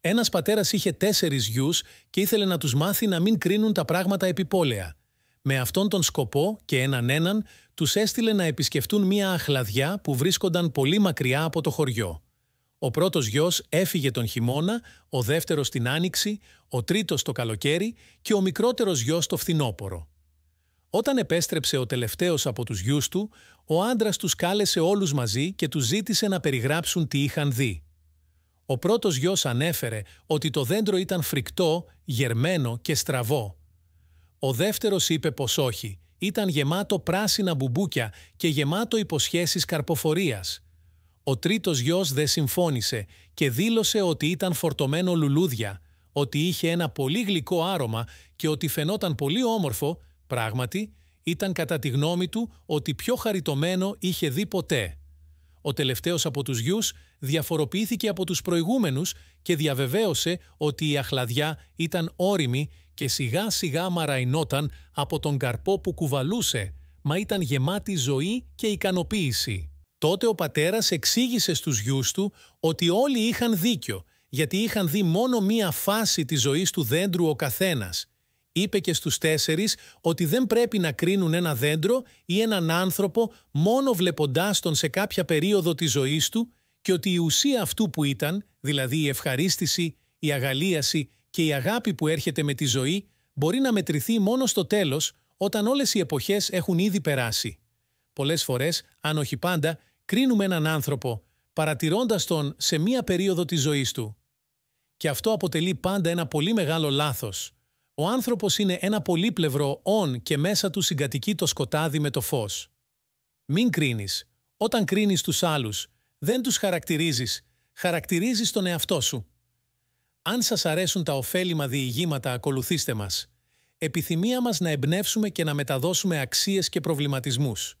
Ένας πατέρας είχε τέσσερις γιους και ήθελε να τους μάθει να μην κρίνουν τα πράγματα επιπόλαια. Με αυτόν τον σκοπό και έναν έναν, τους έστειλε να επισκεφτούν μία αχλαδιά που βρίσκονταν πολύ μακριά από το χωριό. Ο πρώτος γιος έφυγε τον χειμώνα, ο δεύτερος την άνοιξη, ο τρίτος το καλοκαίρι και ο μικρότερος γιος το φθινόπωρο. Όταν επέστρεψε ο τελευταίος από τους γιους του, ο άντρας τους κάλεσε όλους μαζί και τους ζήτησε να περιγράψουν τι είχαν δει. Ο πρώτος γιος ανέφερε ότι το δέντρο ήταν φρικτό, γερμένο και στραβό. Ο δεύτερος είπε πως όχι, ήταν γεμάτο πράσινα μπουμπούκια και γεμάτο υποσχέσεις καρποφορίας. Ο τρίτος γιος δεν συμφώνησε και δήλωσε ότι ήταν φορτωμένο λουλούδια, ότι είχε ένα πολύ γλυκό άρωμα και ότι φαινόταν πολύ όμορφο, πράγματι, ήταν κατά τη γνώμη του ότι πιο χαριτωμένο είχε δει ποτέ. Ο τελευταίος από τους γιους διαφοροποιήθηκε από τους προηγούμενους και διαβεβαίωσε ότι η αχλαδιά ήταν όρημη και σιγά σιγά μαραϊνόταν από τον καρπό που κουβαλούσε, μα ήταν γεμάτη ζωή και ικανοποίηση. Τότε ο πατέρας εξήγησε στους γιους του ότι όλοι είχαν δίκιο, γιατί είχαν δει μόνο μία φάση της ζωής του δέντρου ο καθένας είπε και στους τέσσερις ότι δεν πρέπει να κρίνουν ένα δέντρο ή έναν άνθρωπο μόνο βλέποντάς τον σε κάποια περίοδο της ζωής του και ότι η ουσία αυτού που ήταν, δηλαδή η ευχαρίστηση, η αγαλίαση και η αγάπη που έρχεται με τη ζωή, μπορεί να μετρηθεί μόνο στο τέλος όταν όλες οι εποχές έχουν ήδη περάσει. Πολλές φορές, αν όχι πάντα, κρίνουμε έναν άνθρωπο, παρατηρώντας τον σε μία περίοδο της ζωής του. Και αυτό αποτελεί πάντα ένα πολύ μεγάλο λάθος. Ο άνθρωπος είναι ένα πολύπλευρο «ον» και μέσα του συγκατοικεί το σκοτάδι με το φως. Μην κρίνεις. Όταν κρίνεις τους άλλους, δεν τους χαρακτηρίζεις. Χαρακτηρίζεις τον εαυτό σου. Αν σας αρέσουν τα ωφέλιμα διηγήματα, ακολουθήστε μας. Επιθυμία μας να εμπνεύσουμε και να μεταδώσουμε αξίες και προβληματισμούς.